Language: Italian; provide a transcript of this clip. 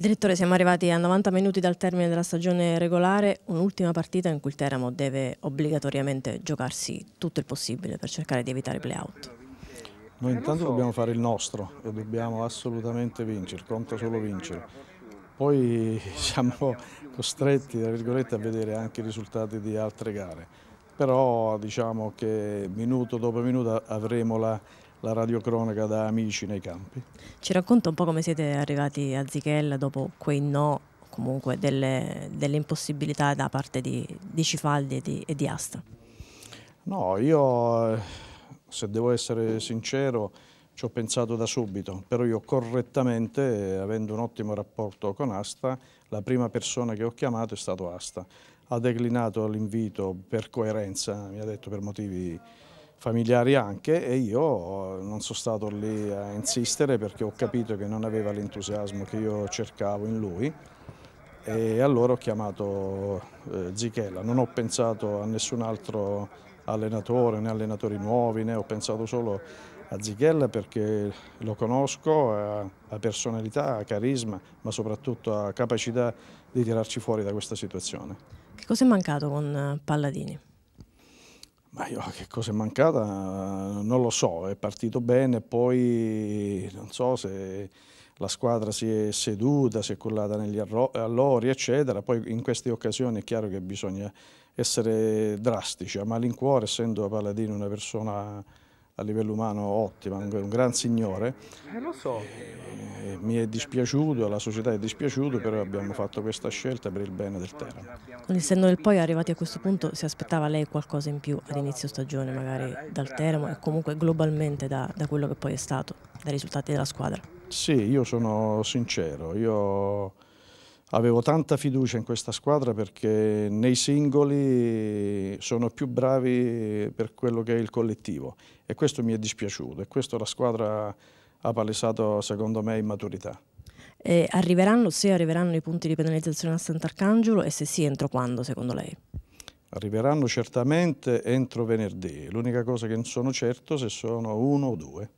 Direttore, siamo arrivati a 90 minuti dal termine della stagione regolare, un'ultima partita in cui il Teramo deve obbligatoriamente giocarsi tutto il possibile per cercare di evitare i playout. Noi intanto dobbiamo fare il nostro e dobbiamo assolutamente vincere, conta solo vincere. Poi siamo costretti, a vedere anche i risultati di altre gare, però diciamo che minuto dopo minuto avremo la la radiocronaca da amici nei campi. Ci racconta un po' come siete arrivati a Zichella dopo quei no, comunque delle, delle impossibilità da parte di, di Cifaldi e di, e di, Astra. No, io eh, se devo essere sincero ci ho pensato da subito, però io correttamente, avendo un ottimo rapporto con Asta, la prima persona che ho chiamato è stato Asta. Ha declinato l'invito per coerenza, mi ha detto per motivi familiari anche e io non sono stato lì a insistere perché ho capito che non aveva l'entusiasmo che io cercavo in lui e allora ho chiamato eh, Zichella, non ho pensato a nessun altro allenatore né allenatori nuovi, né ho pensato solo a Zichella perché lo conosco, ha, ha personalità, ha carisma, ma soprattutto ha capacità di tirarci fuori da questa situazione. Che cosa è mancato con eh, Palladini? Ma io che cosa è mancata non lo so, è partito bene, poi non so se la squadra si è seduta, si è cullata negli allori, eccetera. Poi in queste occasioni è chiaro che bisogna essere drastici, a malincuore, essendo Paladino una persona a livello umano ottima, un gran signore. Eh, lo so. Eh, eh, mi è dispiaciuto, alla società è dispiaciuto, però abbiamo fatto questa scelta per il bene del Teramo. essendo nel poi arrivati a questo punto si aspettava lei qualcosa in più ad inizio stagione magari dal Teramo e comunque globalmente da, da quello che poi è stato, dai risultati della squadra? Sì, io sono sincero, io avevo tanta fiducia in questa squadra perché nei singoli sono più bravi per quello che è il collettivo e questo mi è dispiaciuto e questo la squadra ha palesato secondo me immaturità. Eh, arriveranno, se arriveranno i punti di penalizzazione a Sant'Arcangelo e se sì entro quando secondo lei? Arriveranno certamente entro venerdì, l'unica cosa che non sono certo se sono uno o due.